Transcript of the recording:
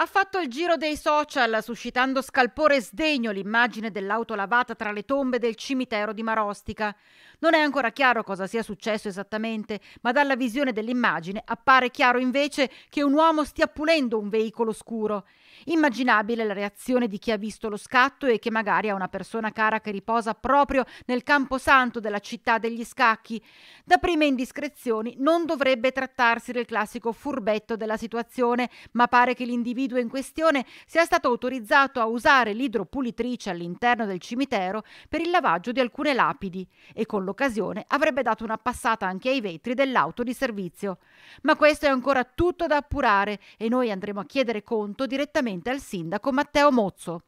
Ha fatto il giro dei social, suscitando scalpore e sdegno l'immagine dell'auto lavata tra le tombe del cimitero di Marostica. Non è ancora chiaro cosa sia successo esattamente, ma dalla visione dell'immagine appare chiaro invece che un uomo stia pulendo un veicolo scuro. Immaginabile la reazione di chi ha visto lo scatto e che magari ha una persona cara che riposa proprio nel camposanto della città degli scacchi. Da prime indiscrezioni non dovrebbe trattarsi del classico furbetto della situazione, ma pare che l'individuo individuo in questione sia stato autorizzato a usare l'idropulitrice all'interno del cimitero per il lavaggio di alcune lapidi e con l'occasione avrebbe dato una passata anche ai vetri dell'auto di servizio. Ma questo è ancora tutto da appurare e noi andremo a chiedere conto direttamente al sindaco Matteo Mozzo.